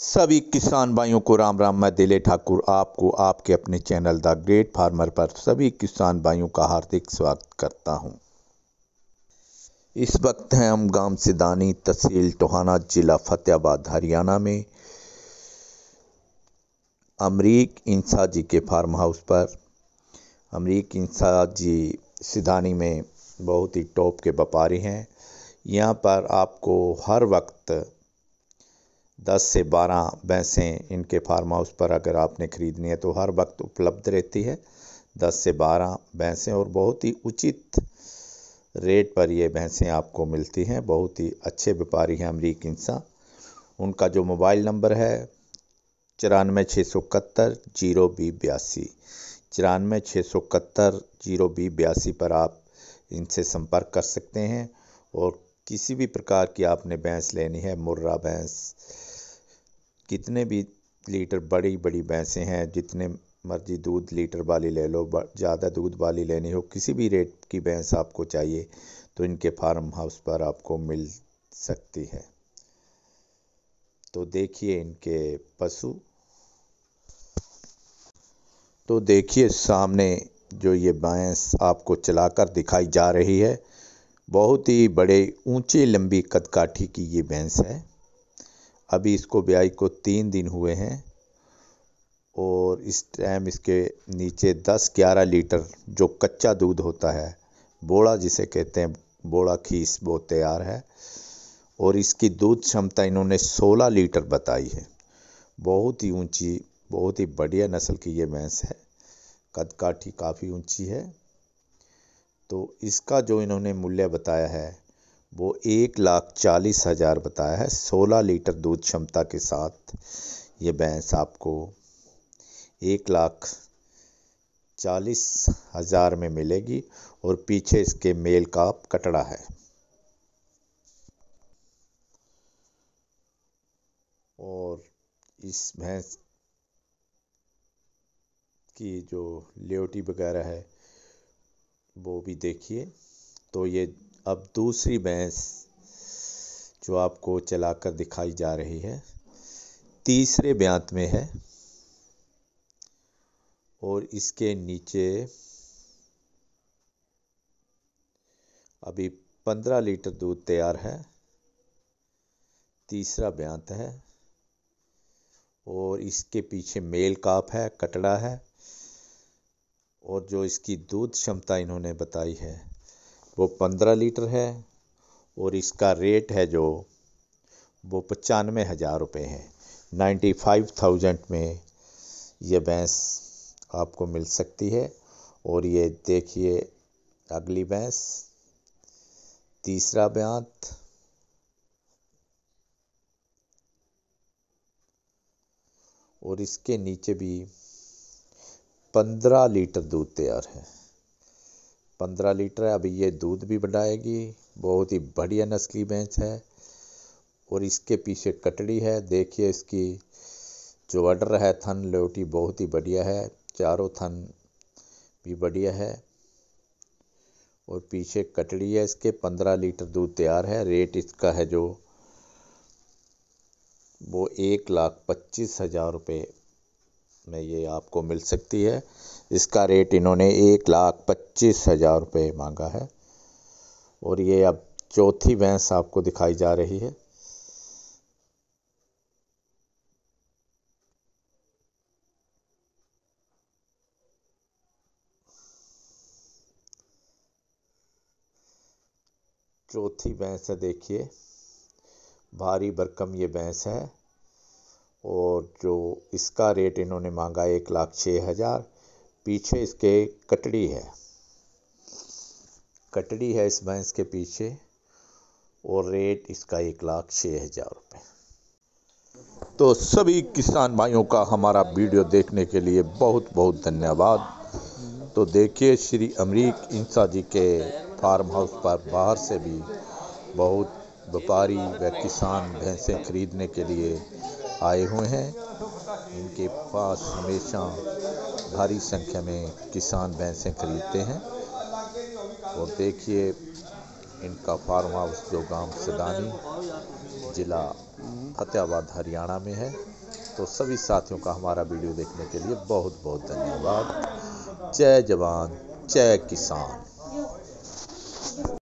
सभी किसान भाइयों को राम राम मैं दिले ठाकुर आपको आपके अपने चैनल द ग्रेट फार्मर पर सभी किसान भाइयों का हार्दिक स्वागत करता हूं। इस वक्त हैं हम गांव सिदानी तहसील टोहाना जिला फतेहाबाद हरियाणा में अमरीक इंसा जी के फार्म हाउस पर अमरीक इंसा जी सिदानी में बहुत ही टॉप के व्यापारी हैं यहाँ पर आपको हर वक्त दस से बारह भैंसें इनके फार्म हाउस पर अगर आपने ख़रीदनी है तो हर वक्त उपलब्ध रहती है दस से बारह भैंसें और बहुत ही उचित रेट पर ये भैंसें आपको मिलती हैं बहुत ही अच्छे व्यापारी हैं अमरीक इंसान उनका जो मोबाइल नंबर है चौरानवे छः सौ इकहत्तर जीरो बी बयासी चौरानवे छः सौ इकहत्तर जीरो बी बयासी पर आप इनसे संपर्क कर सकते हैं और किसी भी प्रकार की आपने भैंस लेनी है मुर्रा भैंस कितने भी लीटर बड़ी बड़ी भैंसें हैं जितने मर्जी दूध लीटर वाली ले लो ज़्यादा दूध वाली लेनी हो किसी भी रेट की भैंस आपको चाहिए तो इनके फार्म हाउस पर आपको मिल सकती है तो देखिए इनके पशु तो देखिए सामने जो ये भैंस आपको चलाकर दिखाई जा रही है बहुत ही बड़े ऊंचे लंबी कदकाठी की ये भैंस है अभी इसको ब्याई को तीन दिन हुए हैं और इस टाइम इसके नीचे 10-11 लीटर जो कच्चा दूध होता है बोड़ा जिसे कहते हैं बोड़ा खीस वो तैयार है और इसकी दूध क्षमता इन्होंने 16 लीटर बताई है बहुत ही ऊंची बहुत ही बढ़िया नस्ल की ये भैंस है कदकाठी काफ़ी ऊंची है तो इसका जो इन्होंने मूल्य बताया है वो एक लाख चालीस हज़ार बताया है सोलह लीटर दूध क्षमता के साथ ये भैंस आपको एक लाख चालीस हज़ार में मिलेगी और पीछे इसके मेल का कटड़ा है और इस भैंस की जो लेटी वगैरह है वो भी देखिए तो ये अब दूसरी भैंस जो आपको चलाकर दिखाई जा रही है तीसरे ब्यांत में है और इसके नीचे अभी पंद्रह लीटर दूध तैयार है तीसरा ब्यांत है और इसके पीछे मेल काप है कटड़ा है और जो इसकी दूध क्षमता इन्होंने बताई है वो पंद्रह लीटर है और इसका रेट है जो वो पचानवे हज़ार रुपये है नाइन्टी फाइव थाउजेंड में ये भैंस आपको मिल सकती है और ये देखिए अगली भैंस तीसरा ब्यांत और इसके नीचे भी पंद्रह लीटर दूध तैयार है पंद्रह लीटर है अभी ये दूध भी बढ़ाएगी बहुत ही बढ़िया नस्ली भैंस है और इसके पीछे कटड़ी है देखिए इसकी जो ऑर्डर है थन लोटी बहुत ही बढ़िया है चारों थन भी बढ़िया है और पीछे कटड़ी है इसके पंद्रह लीटर दूध तैयार है रेट इसका है जो वो एक लाख पच्चीस हज़ार रुपये में ये आपको मिल सकती है इसका रेट इन्होंने एक लाख पच्चीस हज़ार रुपये मांगा है और ये अब चौथी भैंस आपको दिखाई जा रही है चौथी भैंस है देखिए भारी भरकम ये भैंस है और जो इसका रेट इन्होंने मांगा एक लाख छः हज़ार पीछे इसके कटड़ी है कटड़ी है इस भैंस के पीछे और रेट इसका एक लाख छः हज़ार रुपये तो सभी किसान भाइयों का हमारा वीडियो देखने के लिए बहुत बहुत धन्यवाद तो देखिए श्री अमरीक इंसा जी के फार्म हाउस पर बाहर से भी बहुत व्यापारी व किसान भैंसें खरीदने के लिए आए हुए हैं इनके पास हमेशा भारी संख्या में किसान भैंसें खरीदते हैं और देखिए इनका फार्म हाउस जो गांव सदानी जिला फतेहाबाद हरियाणा में है तो सभी साथियों का हमारा वीडियो देखने के लिए बहुत बहुत धन्यवाद जय जवान जय किसान